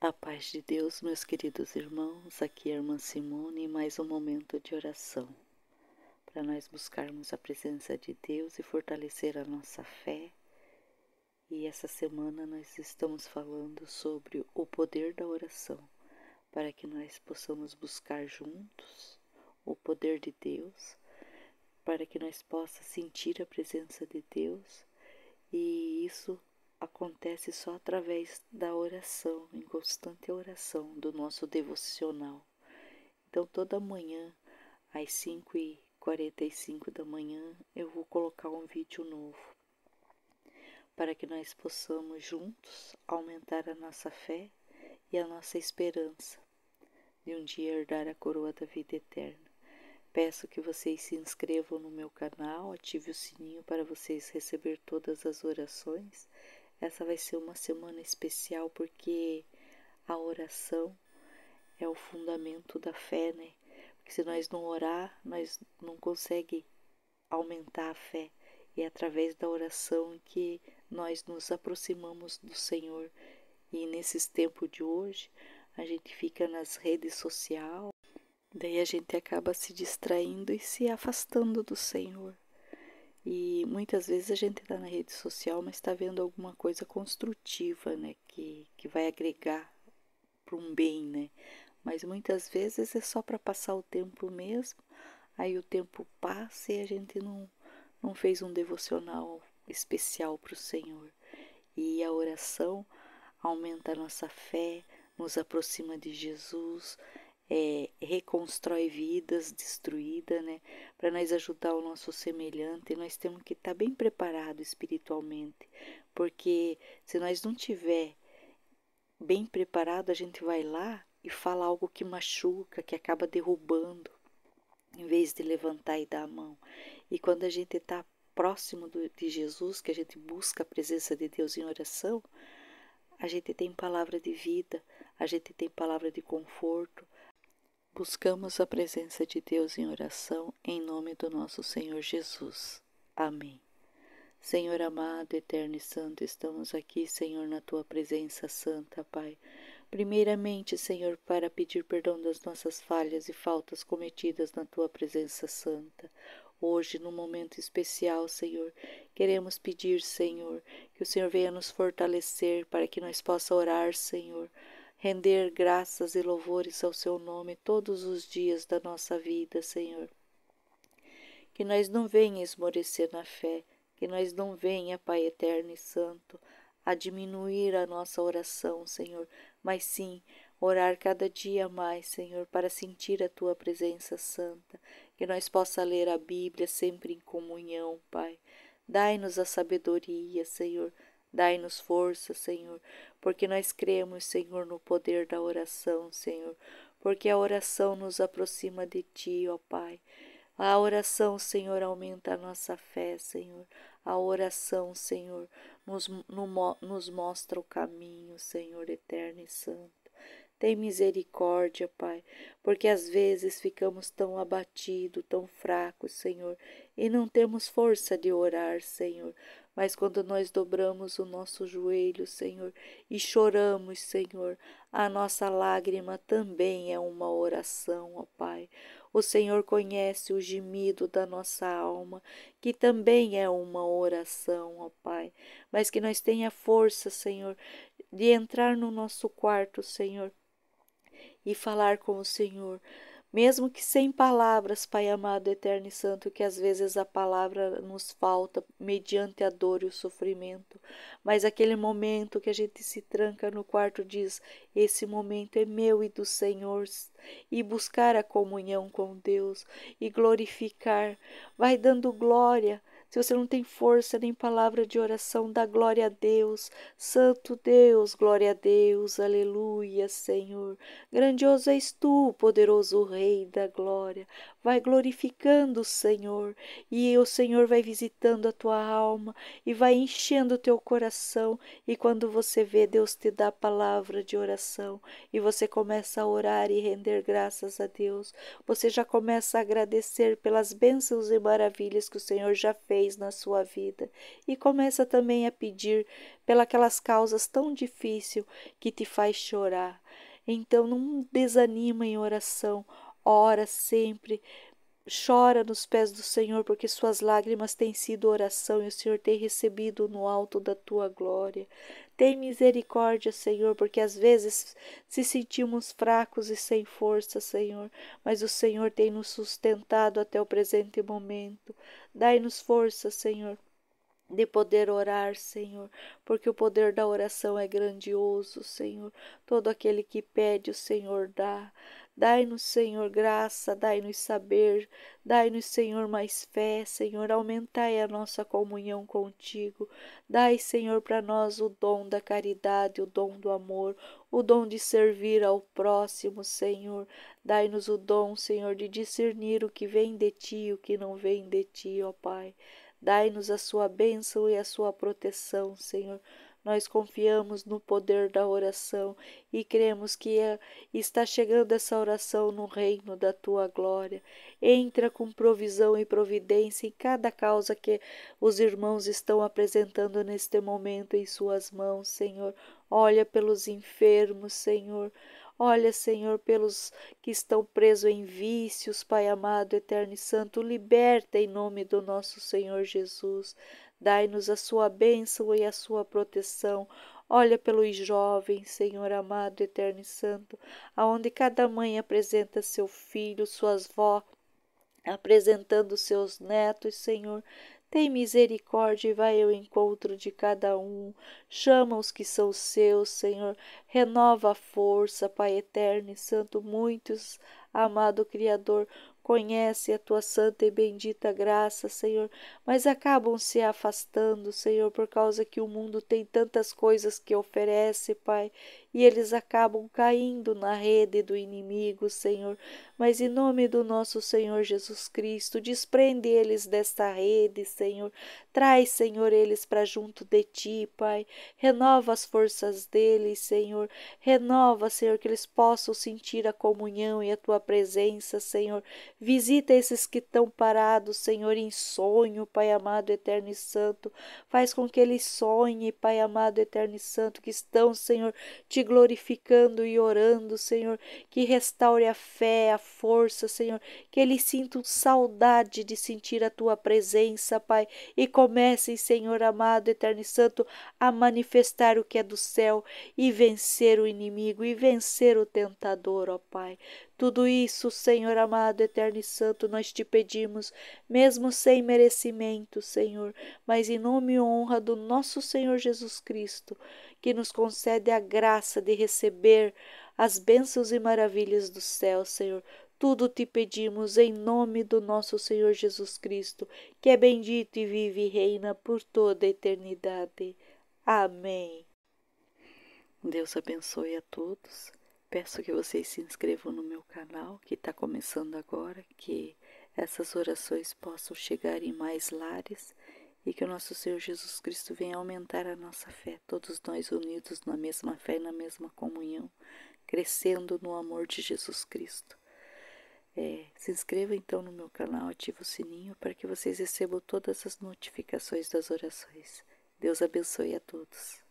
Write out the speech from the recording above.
A paz de Deus, meus queridos irmãos, aqui é a irmã Simone e mais um momento de oração para nós buscarmos a presença de Deus e fortalecer a nossa fé. E essa semana nós estamos falando sobre o poder da oração, para que nós possamos buscar juntos o poder de Deus, para que nós possa sentir a presença de Deus e isso acontece só através da oração, em constante oração do nosso devocional. Então, toda manhã, às 5h45 da manhã, eu vou colocar um vídeo novo para que nós possamos juntos aumentar a nossa fé e a nossa esperança de um dia herdar a coroa da vida eterna. Peço que vocês se inscrevam no meu canal, ative o sininho para vocês receber todas as orações essa vai ser uma semana especial porque a oração é o fundamento da fé, né? Porque se nós não orar, nós não conseguimos aumentar a fé. E é através da oração que nós nos aproximamos do Senhor. E nesses tempos de hoje, a gente fica nas redes sociais, daí a gente acaba se distraindo e se afastando do Senhor. E muitas vezes a gente está na rede social, mas está vendo alguma coisa construtiva, né? Que, que vai agregar para um bem, né? Mas muitas vezes é só para passar o tempo mesmo, aí o tempo passa e a gente não, não fez um devocional especial para o Senhor. E a oração aumenta a nossa fé, nos aproxima de Jesus, é, reconstrói vidas destruídas, né? Para nós ajudar o nosso semelhante, nós temos que estar tá bem preparado espiritualmente, porque se nós não tiver bem preparado, a gente vai lá e fala algo que machuca, que acaba derrubando, em vez de levantar e dar a mão. E quando a gente está próximo do, de Jesus, que a gente busca a presença de Deus em oração, a gente tem palavra de vida, a gente tem palavra de conforto, Buscamos a presença de Deus em oração em nome do nosso Senhor Jesus. Amém. Senhor amado, eterno e santo, estamos aqui, Senhor, na tua presença santa, Pai. Primeiramente, Senhor, para pedir perdão das nossas falhas e faltas cometidas na tua presença santa. Hoje, num momento especial, Senhor, queremos pedir, Senhor, que o Senhor venha nos fortalecer para que nós possamos orar, Senhor render graças e louvores ao Seu nome todos os dias da nossa vida, Senhor. Que nós não venha esmorecer na fé, que nós não venha, Pai eterno e santo, a diminuir a nossa oração, Senhor, mas sim orar cada dia mais, Senhor, para sentir a tua presença santa, que nós possa ler a Bíblia sempre em comunhão, Pai. Dai-nos a sabedoria, Senhor, Dai-nos força, Senhor, porque nós cremos, Senhor, no poder da oração, Senhor, porque a oração nos aproxima de Ti, ó Pai. A oração, Senhor, aumenta a nossa fé, Senhor. A oração, Senhor, nos, no, nos mostra o caminho, Senhor eterno e santo. Tem misericórdia, Pai, porque às vezes ficamos tão abatidos, tão fracos, Senhor, e não temos força de orar, Senhor. Mas quando nós dobramos o nosso joelho, Senhor, e choramos, Senhor, a nossa lágrima também é uma oração, ó Pai. O Senhor conhece o gemido da nossa alma, que também é uma oração, ó Pai. Mas que nós tenha força, Senhor, de entrar no nosso quarto, Senhor, e falar com o Senhor mesmo que sem palavras, Pai amado, eterno e santo, que às vezes a palavra nos falta mediante a dor e o sofrimento, mas aquele momento que a gente se tranca no quarto diz: Esse momento é meu e do Senhor, e buscar a comunhão com Deus e glorificar, vai dando glória se você não tem força nem palavra de oração, dá glória a Deus. Santo Deus, glória a Deus, aleluia, Senhor. Grandioso és tu, poderoso Rei da glória vai glorificando o Senhor, e o Senhor vai visitando a tua alma e vai enchendo o teu coração. E quando você vê, Deus te dá a palavra de oração e você começa a orar e render graças a Deus. Você já começa a agradecer pelas bênçãos e maravilhas que o Senhor já fez na sua vida e começa também a pedir pelas causas tão difíceis que te faz chorar. Então não desanima em oração ora sempre, chora nos pés do Senhor, porque suas lágrimas têm sido oração e o Senhor tem recebido no alto da tua glória. Tem misericórdia, Senhor, porque às vezes se sentimos fracos e sem força, Senhor, mas o Senhor tem nos sustentado até o presente momento. Dai-nos força, Senhor, de poder orar, Senhor, porque o poder da oração é grandioso, Senhor. Todo aquele que pede, o Senhor dá. Dai-nos, Senhor, graça, dai-nos saber, dai-nos, Senhor, mais fé, Senhor, aumentai a nossa comunhão contigo. Dai, Senhor, para nós o dom da caridade, o dom do amor, o dom de servir ao próximo, Senhor. Dai-nos o dom, Senhor, de discernir o que vem de ti e o que não vem de ti, ó Pai. Dai-nos a sua bênção e a sua proteção, Senhor. Nós confiamos no poder da oração e cremos que é, está chegando essa oração no reino da tua glória. Entra com provisão e providência em cada causa que os irmãos estão apresentando neste momento em suas mãos, Senhor. Olha pelos enfermos, Senhor. Olha, Senhor, pelos que estão presos em vícios, Pai amado, eterno e santo, liberta em nome do nosso Senhor Jesus. Dai-nos a sua bênção e a sua proteção. Olha pelos jovens, Senhor amado, eterno e santo, aonde cada mãe apresenta seu filho, suas vó, apresentando seus netos, Senhor. Tem misericórdia e vai ao encontro de cada um. Chama os que são seus, Senhor. Renova a força, Pai eterno e santo. Muitos, amado Criador, conhece a tua santa e bendita graça, Senhor, mas acabam se afastando, Senhor, por causa que o mundo tem tantas coisas que oferece, Pai, e eles acabam caindo na rede do inimigo, Senhor. Mas em nome do nosso Senhor Jesus Cristo, desprende eles desta rede, Senhor. Traz, Senhor, eles para junto de ti, Pai. Renova as forças deles, Senhor. Renova, Senhor, que eles possam sentir a comunhão e a tua presença, Senhor. Visita esses que estão parados, Senhor, em sonho, Pai amado, eterno e santo. Faz com que eles sonhem, Pai amado, eterno e santo, que estão, Senhor, te te glorificando e orando, Senhor, que restaure a fé, a força, Senhor, que eles sintam saudade de sentir a tua presença, Pai, e comecem, Senhor amado, eterno e santo, a manifestar o que é do céu e vencer o inimigo e vencer o tentador, ó Pai. Tudo isso, Senhor amado, eterno e santo, nós te pedimos, mesmo sem merecimento, Senhor, mas em nome e honra do nosso Senhor Jesus Cristo, que nos concede a graça de receber as bênçãos e maravilhas do céu, Senhor. Tudo te pedimos em nome do nosso Senhor Jesus Cristo, que é bendito e vive e reina por toda a eternidade. Amém. Deus abençoe a todos Peço que vocês se inscrevam no meu canal, que está começando agora, que essas orações possam chegar em mais lares e que o nosso Senhor Jesus Cristo venha aumentar a nossa fé, todos nós unidos na mesma fé e na mesma comunhão, crescendo no amor de Jesus Cristo. É, se inscreva então no meu canal, ative o sininho para que vocês recebam todas as notificações das orações. Deus abençoe a todos.